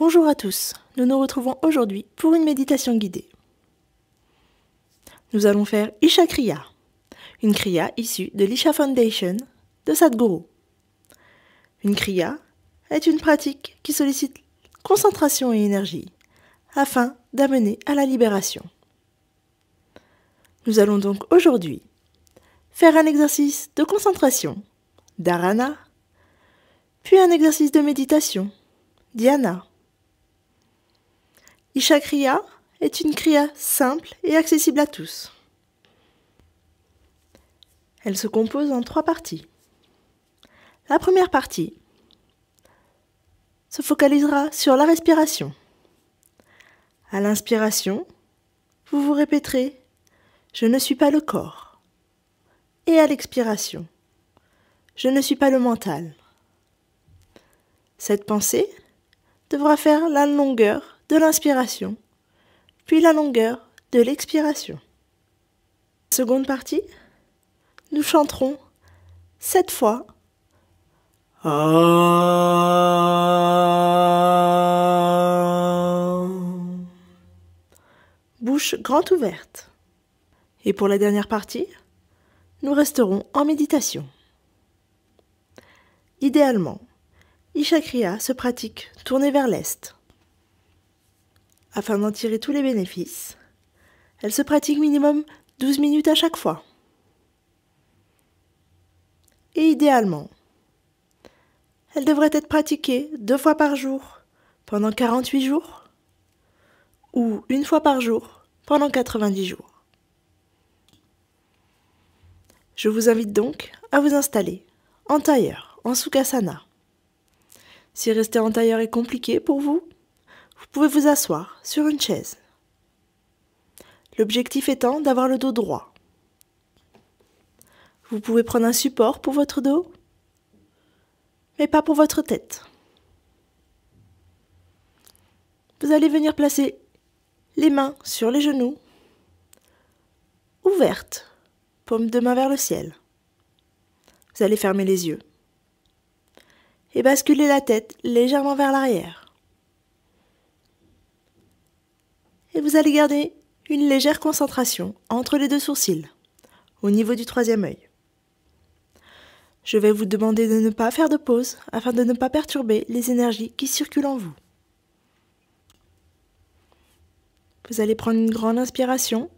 Bonjour à tous, nous nous retrouvons aujourd'hui pour une méditation guidée. Nous allons faire Isha Kriya, une Kriya issue de l'Isha Foundation de Sadhguru. Une Kriya est une pratique qui sollicite concentration et énergie afin d'amener à la libération. Nous allons donc aujourd'hui faire un exercice de concentration, dharana, puis un exercice de méditation, dhyana Isha Kriya est une Kriya simple et accessible à tous. Elle se compose en trois parties. La première partie se focalisera sur la respiration. À l'inspiration, vous vous répéterez Je ne suis pas le corps. Et à l'expiration, Je ne suis pas le mental. Cette pensée devra faire la longueur de l'inspiration, puis la longueur de l'expiration. Seconde partie, nous chanterons sept fois. Ah. Bouche grande ouverte. Et pour la dernière partie, nous resterons en méditation. Idéalement, Ishakriya se pratique tournée vers l'est. Afin d'en tirer tous les bénéfices, elle se pratique minimum 12 minutes à chaque fois. Et idéalement, elle devrait être pratiquée deux fois par jour pendant 48 jours ou une fois par jour pendant 90 jours. Je vous invite donc à vous installer en tailleur, en Sukhasana. Si rester en tailleur est compliqué pour vous, vous pouvez vous asseoir sur une chaise. L'objectif étant d'avoir le dos droit. Vous pouvez prendre un support pour votre dos, mais pas pour votre tête. Vous allez venir placer les mains sur les genoux, ouvertes, paume de main vers le ciel. Vous allez fermer les yeux et basculer la tête légèrement vers l'arrière. et vous allez garder une légère concentration entre les deux sourcils, au niveau du troisième œil. Je vais vous demander de ne pas faire de pause afin de ne pas perturber les énergies qui circulent en vous. Vous allez prendre une grande inspiration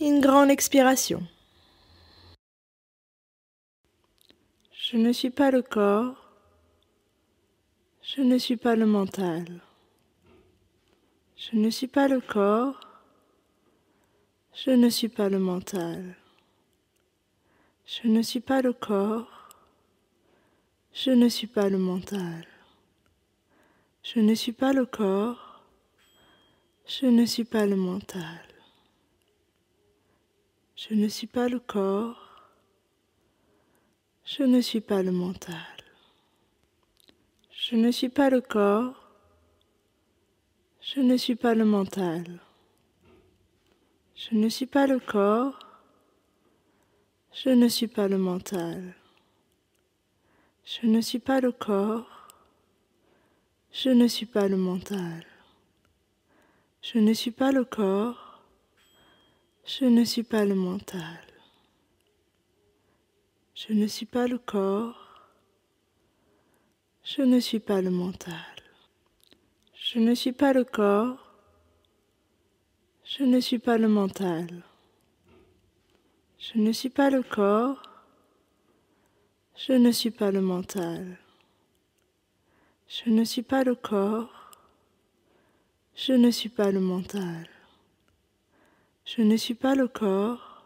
et une grande expiration. Je ne suis pas le corps, je ne suis pas le mental. Je ne suis pas le corps, je ne suis pas le mental. Je ne suis pas le corps, je ne suis pas le mental. Je ne suis pas le corps, je ne suis pas le mental. Je ne suis pas le corps, je ne suis pas le mental. Je ne suis pas le corps, je ne suis pas le mental. Je ne suis pas le corps. Je ne suis pas le mental. Je ne suis pas le corps. Je ne suis pas le mental. Je ne suis pas le corps. Je ne suis pas le mental. Je ne suis pas le corps. Je ne suis pas le mental. Je ne suis pas le corps, je ne suis pas le mental. Je ne suis pas le corps, je ne suis pas le mental. Je ne suis pas le corps, je ne suis pas le mental. Je ne suis pas le corps,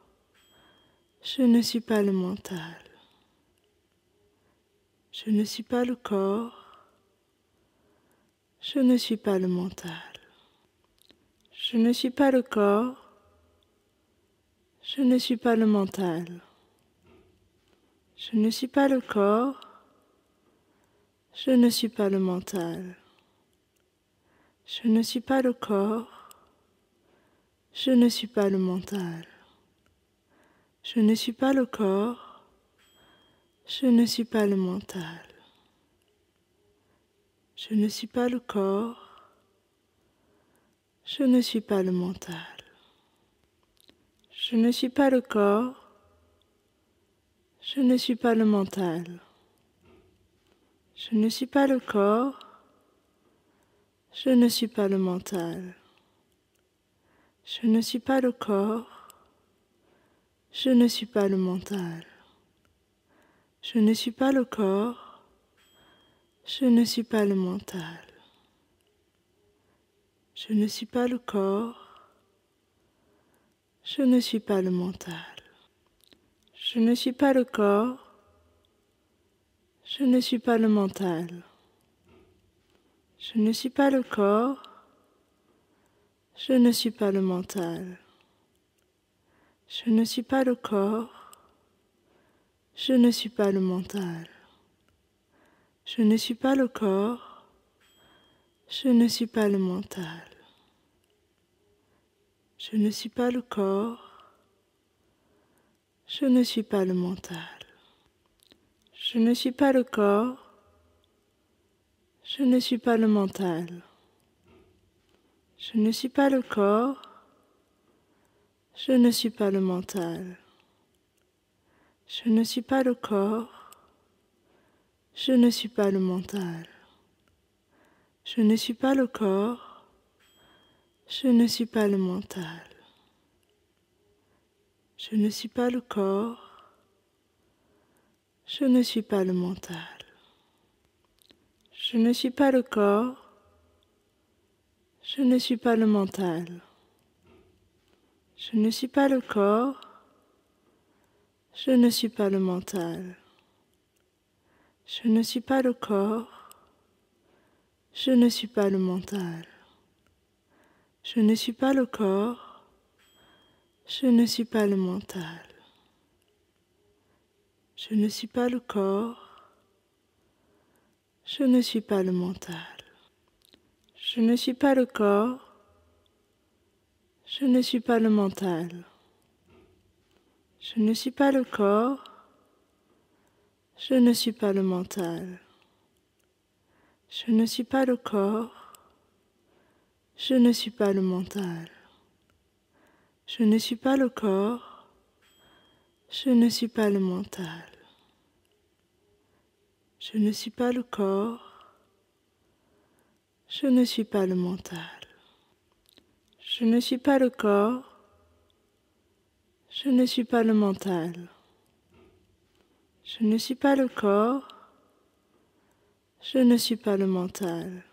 je ne suis pas le mental. Je ne suis pas le corps, je ne suis pas le mental. Je ne suis pas le corps. Je ne suis pas le mental. Je ne suis pas le corps. Je ne suis pas le mental. Je ne suis pas le corps. Je ne suis pas le mental. Je ne suis pas le corps. Je ne suis pas le mental. Je ne suis pas le corps, je ne suis pas le mental. Je ne suis pas le corps, je ne suis pas le mental. Je ne suis pas le corps, je ne suis pas le mental. Je ne suis pas le corps, je ne suis pas le mental. Je ne suis pas le corps, je ne suis pas le mental. Je ne suis pas le corps. Je ne suis pas le mental. Je ne suis pas le corps. Je ne suis pas le mental. Je ne suis pas le corps. Je ne suis pas le mental. Je ne suis pas le corps. Je ne suis pas le mental. Je ne suis pas le corps, je ne suis pas le mental. Je ne suis pas le corps, je ne suis pas le mental. Je ne suis pas le corps, je ne suis pas le mental. Je ne suis pas le corps, je ne suis pas le mental. Je ne suis pas le corps, je ne suis pas le mental. Je ne suis pas le corps. Je ne suis pas le mental. Je ne suis pas le corps. Je ne suis pas le mental. Je ne suis pas le corps. Je ne suis pas le mental. Je ne suis pas le corps. Je ne suis pas le mental. Je ne suis pas le corps, je ne suis pas le mental. Je ne suis pas le corps, je ne suis pas le mental. Je ne suis pas le corps, je ne suis pas le mental. Je ne suis pas le corps, je ne suis pas le mental. Je ne suis pas le corps, je ne suis pas le mental. Je ne suis pas le corps. Je ne suis pas le mental. Je ne suis pas le corps. Je ne suis pas le mental. Je ne suis pas le corps. Je ne suis pas le mental. Je ne suis pas le corps. Je ne suis pas le mental. Je ne suis pas le corps, je ne suis pas le mental.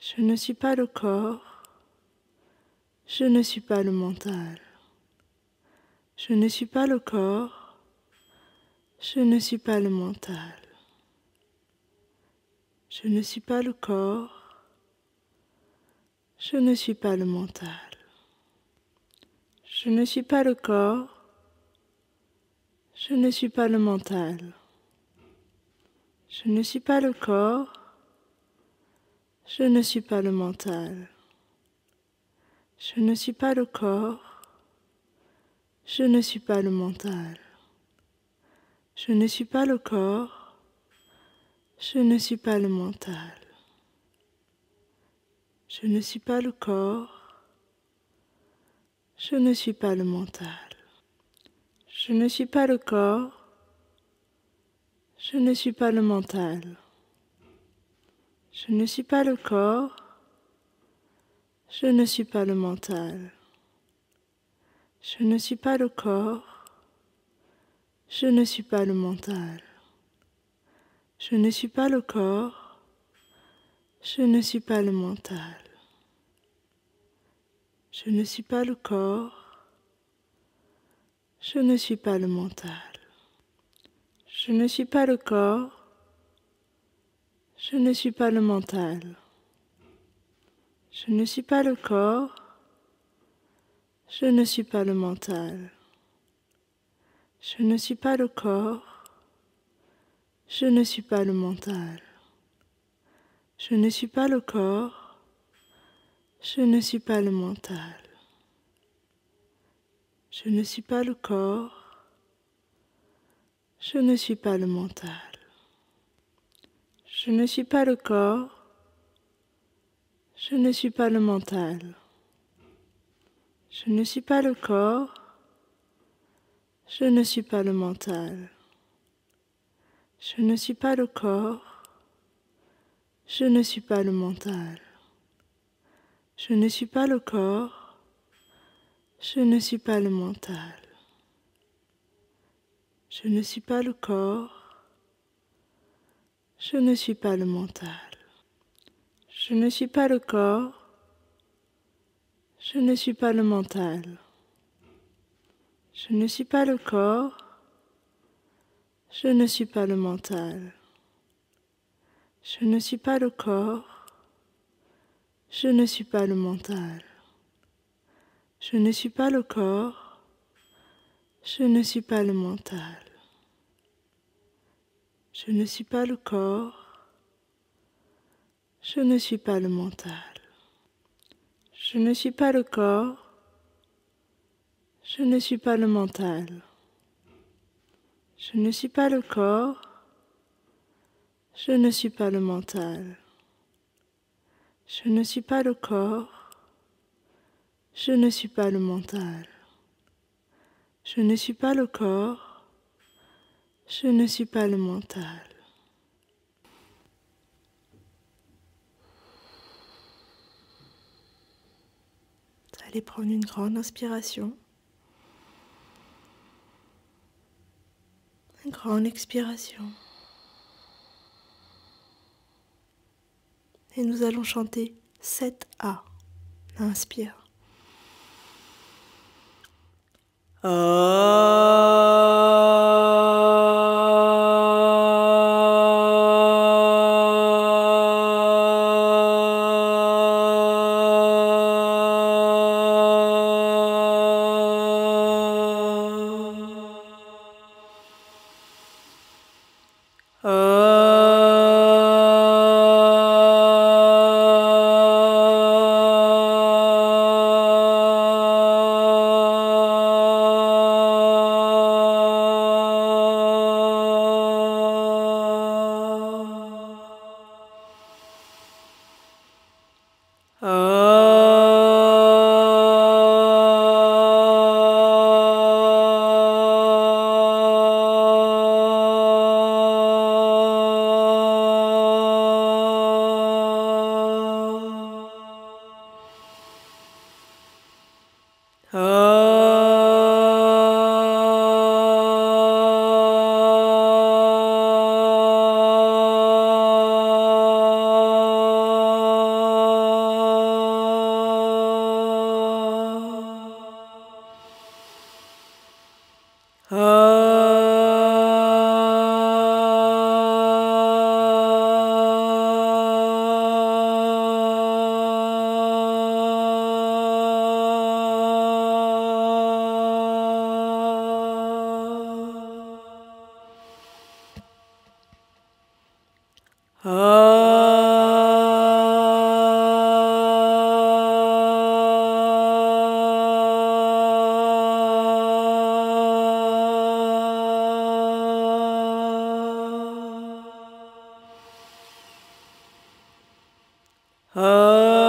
Je ne suis pas le corps, je ne suis pas le mental. Je ne suis pas le corps, je ne suis pas le mental. Je ne suis pas le corps, je ne suis pas le mental. Je ne suis pas le corps, je ne suis pas le mental. Je ne suis pas le corps. Je ne suis pas le mental. Je ne suis pas le corps. Je ne suis pas le mental. Je ne suis pas le corps. Je ne suis pas le mental. Je ne suis pas le corps. Je ne suis pas le mental. Je ne suis pas le corps, je ne suis pas le mental. Je ne suis pas le corps, je ne suis pas le mental. Je ne suis pas le corps, je ne suis pas le mental. Je ne suis pas le corps, je ne suis pas le mental. Je ne suis pas le corps, je ne suis pas le mental. Je ne suis pas le corps. Je ne suis pas le mental. Je ne suis pas le corps. Je ne suis pas le mental. Je ne suis pas le corps. Je ne suis pas le mental. Je ne suis pas le corps. Je ne suis pas le mental. Je ne suis pas le corps, je ne suis pas le mental. Je ne suis pas le corps, je ne suis pas le mental. Je ne suis pas le corps, je ne suis pas le mental. Je ne suis pas le corps, je ne suis pas le mental. Je ne suis pas le corps, je ne suis pas le mental. Je ne suis pas le corps. Je ne suis pas le mental. Je ne suis pas le corps. Je ne suis pas le mental. Je ne suis pas le corps. Je ne suis pas le mental. Je ne suis pas le corps. Je ne suis pas le mental. Je ne suis pas le corps, je ne suis pas le mental. Je ne suis pas le corps, je ne suis pas le mental. Je ne suis pas le corps, je ne suis pas le mental. Je ne suis pas le corps, je ne suis pas le mental. Je ne suis pas le corps, je ne suis pas le mental. Je ne suis pas le corps. Je ne suis pas le mental. Allez prendre une grande inspiration. Une grande expiration. Et nous allons chanter 7A. Inspire. Oh. Oh. Oh.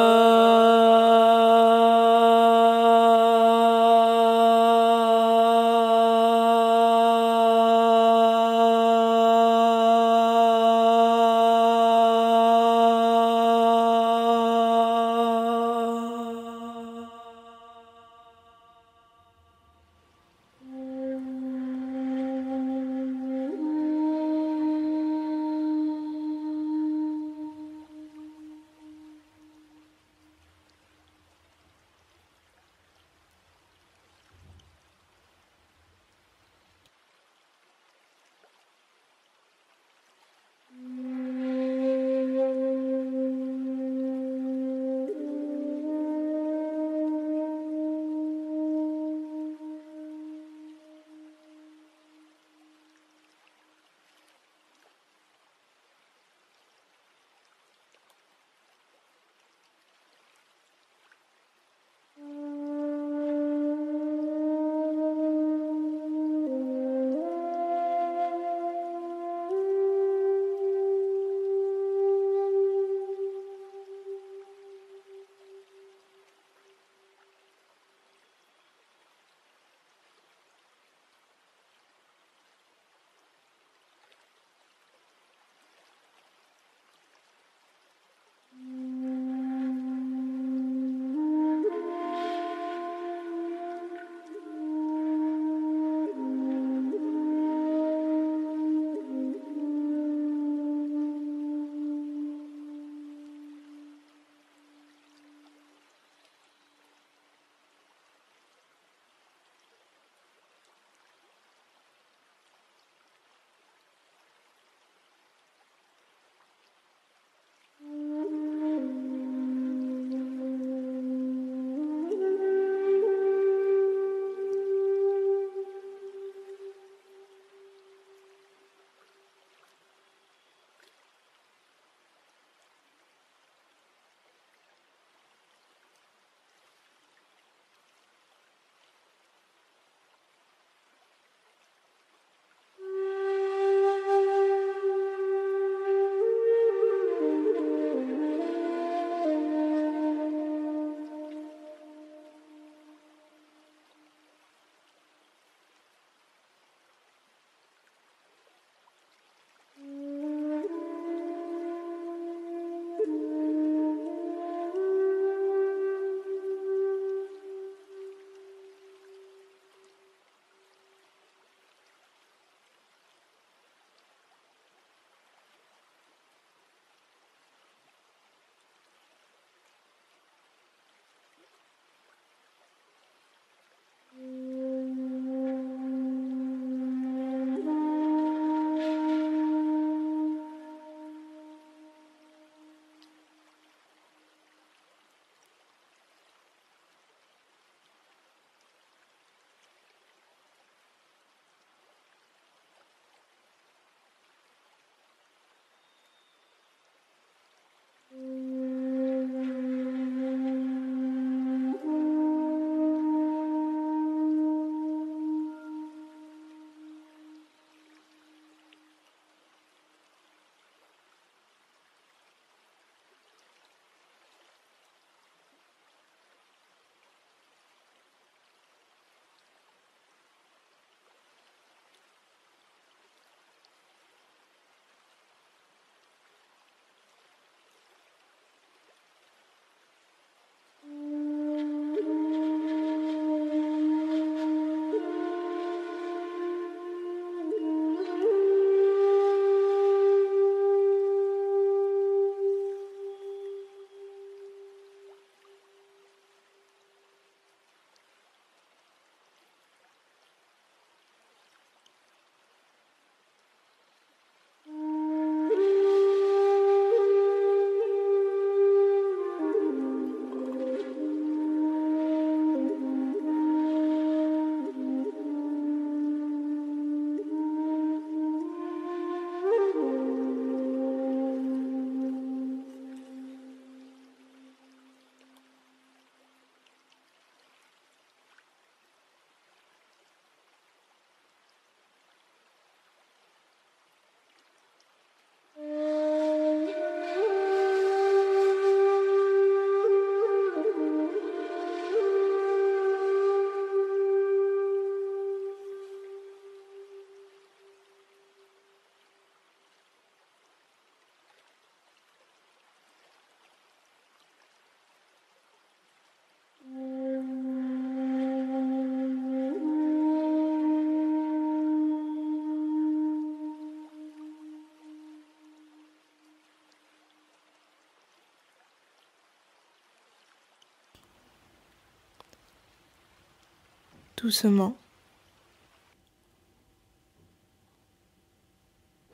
doucement.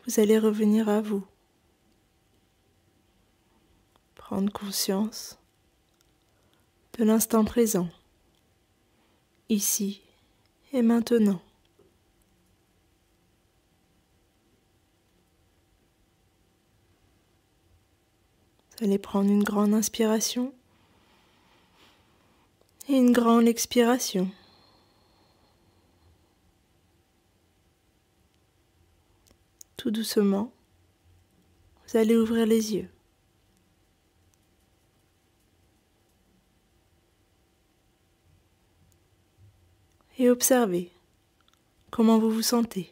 Vous allez revenir à vous. Prendre conscience de l'instant présent, ici et maintenant. Vous allez prendre une grande inspiration et une grande expiration. doucement, vous allez ouvrir les yeux. Et observez comment vous vous sentez,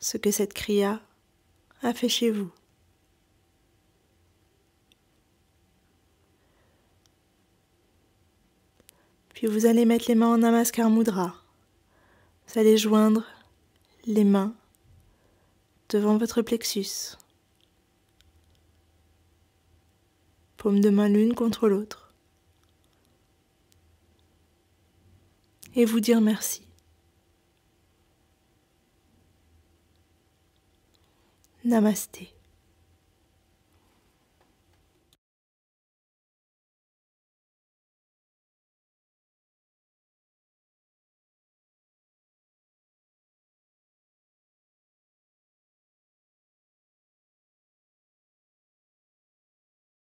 ce que cette cria a fait chez vous. Puis vous allez mettre les mains en Namaskar Mudra. Vous allez joindre les mains devant votre plexus. Paume de main l'une contre l'autre. Et vous dire merci. Namasté.